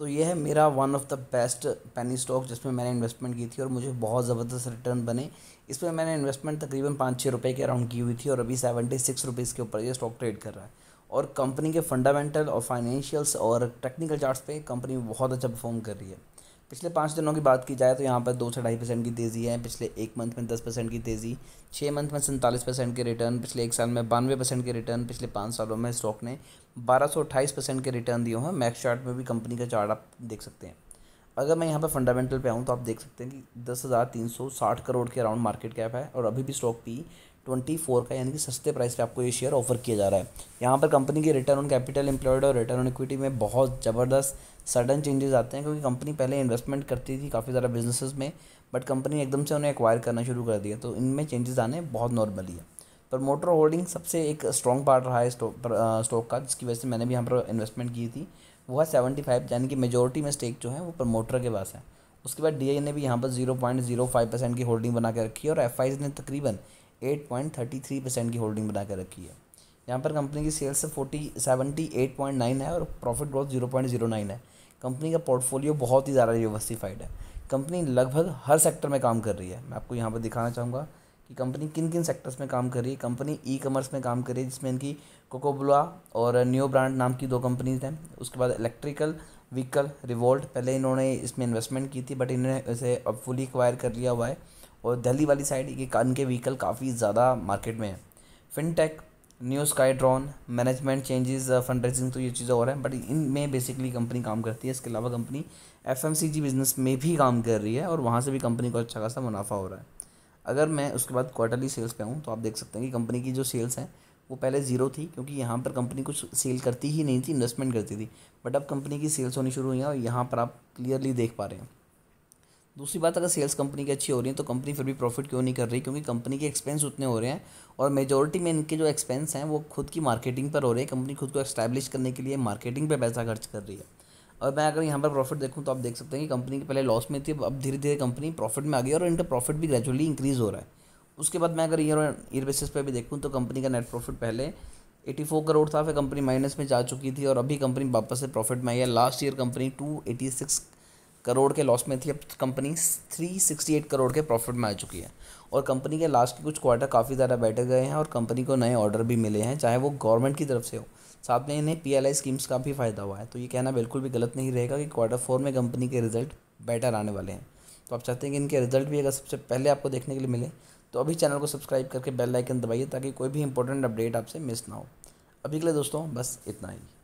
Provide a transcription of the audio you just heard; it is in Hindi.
तो ये है मेरा one of the best penny stock जिसमें मैंने इन्वेस्टमेंट की थी और मुझे बहुत ज़बरदस्त रिटर्न बने इसमें मैंने इन्वेस्टमेंट तकरीबन पाँच छः रुपये के अराउंड की हुई थी और अभी सेवेंटी सिक्स रुपीज़ के ऊपर ये स्टॉक ट्रेड कर रहा है और कंपनी के फंडामेंटल और फाइनेंशियल्स और टेक्निकल चार्ट्स पे कंपनी बहुत अच्छा परफॉर्म कर रही है पिछले पाँच दिनों की बात की जाए तो यहाँ पर दो से ढाई परसेंट की तेज़ी है पिछले एक मंथ में दस परसेंट की तेज़ी छः मंथ में सैंतालीस परसेंट के रिटर्न पिछले एक साल में बानवे परसेंट के रिटर्न पिछले पाँच सालों में स्टॉक ने बारह सौ अट्ठाईस परसेंट के रिटर्न दिए हैं मैक्स चार्ट में भी कंपनी का चार्ट आप देख सकते हैं अगर मैं यहाँ पर फंडामेंटल पे आऊँ तो आप देख सकते हैं कि दस हज़ार तीन सौ साठ करोड़ के अराउंड मार्केट कैप है और अभी भी स्टॉक पी ट्वेंटी फोर का यानी कि सस्ते प्राइस पे आपको ये शेयर ऑफर किया जा रहा है यहाँ पर कंपनी की रिटर्न ऑन कैपिटल एम्प्लॉयड और रिटर्न ऑन इक्विटी में बहुत ज़बरदस्त सडन चेंजेस आते हैं क्योंकि कंपनी पहले इन्वेस्टमेंट करती थी काफ़ी ज़्यादा बिजनेसेस में बट कंपनी एकदम से उन्हें एक्वायर करना शुरू कर दिया तो इनमें चेंजेस आने बहुत नॉर्मली है पर मोटर होल्डिंग सबसे एक स्ट्रॉन्ग पार्ट रहा है स्टॉक का जिसकी वजह से मैंने भी यहाँ पर इन्वेस्टमेंट की थी वो है सेवेंटी फाइव यानी कि मेजोरिटी में स्टेक जो है वो प्रमोटर के पास है उसके बाद डी ने भी यहाँ पर zero point zero five percent की होल्डिंग बना के रखी है और एफ ने तकरीबन eight point thirty three percent की होल्डिंग बना कर रखी है यहाँ पर कंपनी की sales forty seventy eight point nine है और profit growth zero point zero nine है कंपनी का पोर्टफोलियो बहुत ही ज़्यादा डाइवर्सिफाइड है कंपनी लगभग हर सेक्टर में काम कर रही है मैं आपको यहाँ पर दिखाना चाहूँगा कि कंपनी किन किन सेक्टर्स में काम कर रही है कंपनी ई कॉमर्स में काम कर रही है जिसमें इनकी कोकोबुला और न्यू ब्रांड नाम की दो कंपनीज हैं उसके बाद इलेक्ट्रिकल व्हीकल रिवोल्ट पहले इन्होंने इसमें इन्वेस्टमेंट की थी बट इन्होंने इसे अब फुली एक्वायर कर लिया हुआ है और दिल्ली वाली साइड ये कान के व्हीकल काफ़ी ज़्यादा मार्केट में है fintech new sky drawn management changes fund raising तो ये चीज़ें और हैं बट इन में बेसिकली कंपनी काम करती है इसके अलावा कंपनी एफ बिज़नेस में भी काम कर रही है और वहाँ से भी कंपनी को अच्छा खासा मुनाफा हो रहा है अगर मैं उसके बाद क्वार्टरली सेल्स पे आऊँ तो आप देख सकते हैं कि कंपनी की जो सेल्स हैं वो पहले ज़ीरो थी क्योंकि यहाँ पर कंपनी कुछ सेल करती ही नहीं थी इन्वेस्टमेंट करती थी बट अब कंपनी की सेल्स होनी शुरू हुई हैं और यहाँ पर आप क्लियरली देख पा रहे हैं दूसरी बात अगर सेल्स कंपनी की अच्छी हो रही है तो कंपनी फिर भी प्रॉफिट क्यों नहीं कर रही क्योंकि कंपनी के एक्सपेंस उतने हो रहे हैं और मेजोरिटी में इनके जो एक्सपेंस हैं वो खुद की मार्केटिंग पर हो रहे हैं कंपनी खुद को एस्टैब्लिश करने के लिए मार्केटिंग पर पैसा खर्च कर रही है और मैं अगर यहाँ पर प्रॉफिट देखूँ तो आप देख सकते हैं कि कंपनी के पहले लॉस में थी अब धीरे धीरे कंपनी प्रॉफिट में आ गई और इनका प्रॉफिट भी ग्रेजुअली इंक्रीज़ हो रहा है उसके बाद मैं अगर ईयर ईयर बेसिस पर भी देखूँ तो कंपनी का नेट प्रॉफिट पहले 84 करोड़ था फिर कंपनी माइनस में जा चुकी थी और अभी कंपनी वापस से प्रॉफिट में आई है लास्ट ईयर कंपनी 286 करोड़ के लॉस में थी अब company three sixty eight crore के प्रॉफिट में आ चुकी है और कंपनी के लास्ट के कुछ क्वार्टर काफ़ी ज़्यादा बैठे गए हैं और कंपनी को नए ऑर्डर भी मिले हैं चाहे वो गवर्नमेंट की तरफ से हो साथ में इन्हें पी स्कीम्स का भी फ़ायदा हुआ है तो ये कहना बिल्कुल भी गलत नहीं रहेगा कि क्वार्टर फोर में कंपनी के रिजल्ट बेटर आने वाले हैं तो आप चाहते हैं कि इनके रिजल्ट भी अगर सबसे पहले आपको देखने के लिए मिले तो अभी चैनल को सब्सक्राइब करके बेल आइकन दबाइए ताकि कोई भी इंपॉर्टेंट अपडेट आपसे मिस ना हो अभी के लिए दोस्तों बस इतना ही